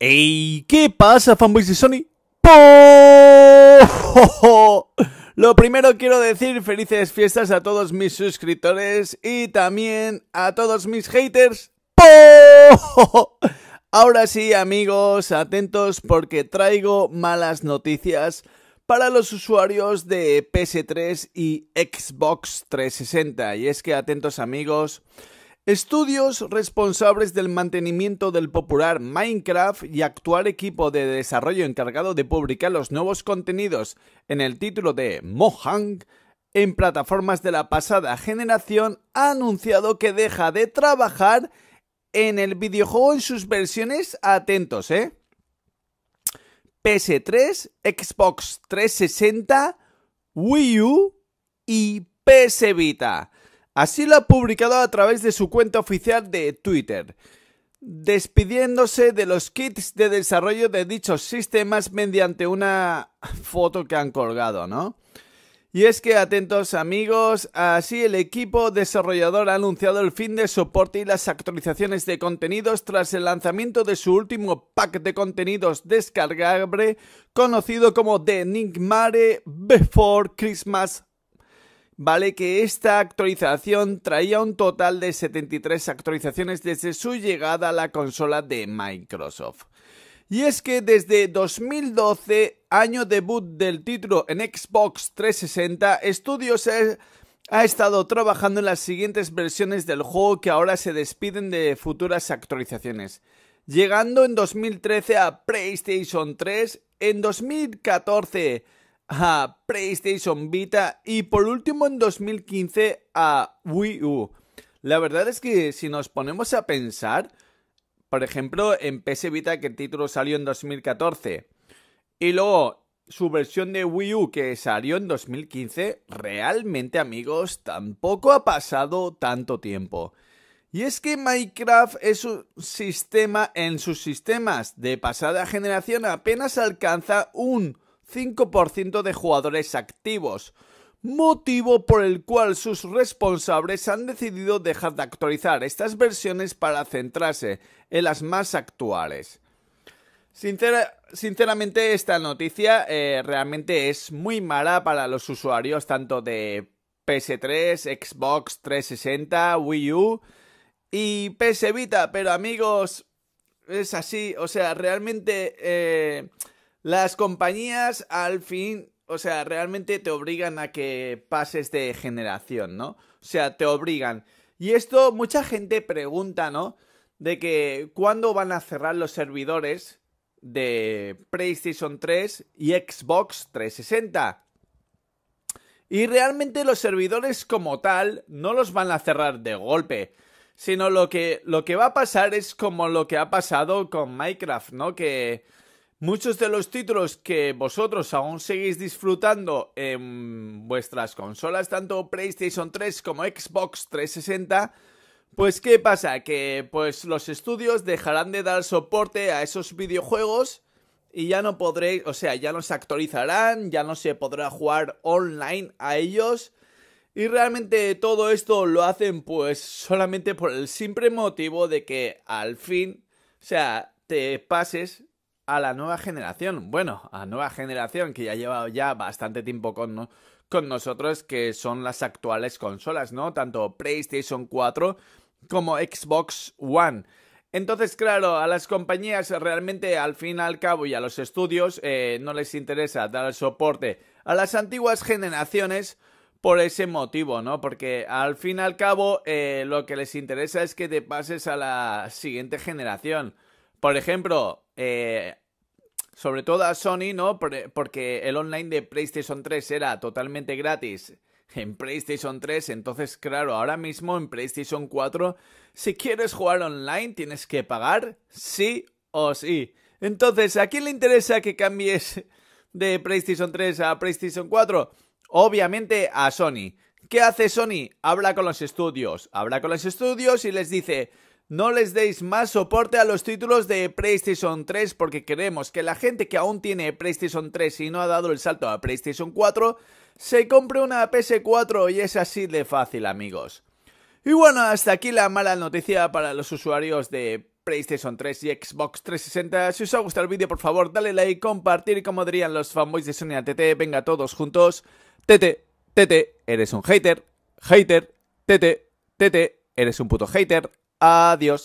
¡Ey! ¿Qué pasa, fanboys de Sony? ¡Poo! Lo primero quiero decir felices fiestas a todos mis suscriptores y también a todos mis haters. ¡Poo! Ahora sí, amigos, atentos porque traigo malas noticias para los usuarios de PS3 y Xbox 360. Y es que atentos, amigos. Estudios responsables del mantenimiento del popular Minecraft y actual equipo de desarrollo encargado de publicar los nuevos contenidos en el título de Mojang en plataformas de la pasada generación ha anunciado que deja de trabajar en el videojuego en sus versiones atentos, ¿eh? PS3, Xbox 360, Wii U y PS Vita. Así lo ha publicado a través de su cuenta oficial de Twitter, despidiéndose de los kits de desarrollo de dichos sistemas mediante una foto que han colgado, ¿no? Y es que atentos amigos, así el equipo desarrollador ha anunciado el fin de soporte y las actualizaciones de contenidos tras el lanzamiento de su último pack de contenidos descargable conocido como The Enigmare Before Christmas ¿vale? Que esta actualización traía un total de 73 actualizaciones desde su llegada a la consola de Microsoft. Y es que desde 2012, año debut del título en Xbox 360, Studios ha estado trabajando en las siguientes versiones del juego que ahora se despiden de futuras actualizaciones. Llegando en 2013 a PlayStation 3, en 2014 a PlayStation Vita y por último en 2015 a Wii U. La verdad es que si nos ponemos a pensar, por ejemplo, en PS Vita que el título salió en 2014 y luego su versión de Wii U que salió en 2015, realmente amigos, tampoco ha pasado tanto tiempo. Y es que Minecraft es un sistema en sus sistemas de pasada generación apenas alcanza un 5% de jugadores activos, motivo por el cual sus responsables han decidido dejar de actualizar estas versiones para centrarse en las más actuales. sinceramente esta noticia eh, realmente es muy mala para los usuarios tanto de PS3, Xbox 360, Wii U y PS Vita, pero amigos, es así, o sea, realmente eh, las compañías al fin, o sea, realmente te obligan a que pases de generación, ¿no? O sea, te obligan. Y esto mucha gente pregunta, ¿no? De que cuándo van a cerrar los servidores de PlayStation 3 y Xbox 360. Y realmente los servidores como tal no los van a cerrar de golpe, sino lo que, lo que va a pasar es como lo que ha pasado con Minecraft, ¿no? Que Muchos de los títulos que vosotros aún seguís disfrutando en vuestras consolas, tanto PlayStation 3 como Xbox 360, pues ¿qué pasa? Que pues los estudios dejarán de dar soporte a esos videojuegos y ya no podréis, o sea, ya no se actualizarán, ya no se podrá jugar online a ellos. Y realmente todo esto lo hacen pues solamente por el simple motivo de que al fin, o sea, te pases a la nueva generación. Bueno, a nueva generación que ya llevado ya bastante tiempo con, con nosotros, que son las actuales consolas, ¿no? Tanto PlayStation 4 como Xbox One. Entonces, claro, a las compañías realmente al fin y al cabo y a los estudios eh, no les interesa dar soporte a las antiguas generaciones por ese motivo, ¿no? Porque al fin y al cabo eh, lo que les interesa es que te pases a la siguiente generación. Por ejemplo, eh, sobre todo a Sony, ¿no? Eh, porque el online de PlayStation 3 era totalmente gratis en PlayStation 3, entonces claro, ahora mismo en PlayStation 4, si quieres jugar online tienes que pagar sí o sí. Entonces, ¿a quién le interesa que cambies de PlayStation 3 a PlayStation 4? Obviamente a Sony. ¿Qué hace Sony? Habla con los estudios, habla con los estudios y les dice, no les deis más soporte a los títulos de PlayStation 3 porque queremos que la gente que aún tiene PlayStation 3 y no ha dado el salto a PlayStation 4 se compre una PS4 y es así de fácil amigos. Y bueno, hasta aquí la mala noticia para los usuarios de PlayStation 3 y Xbox 360. Si os ha gustado el vídeo por favor dale like, compartir como dirían los fanboys de Sony TT, venga todos juntos. TT, TT, eres un hater, hater, TT, TT, eres un puto hater. Adiós.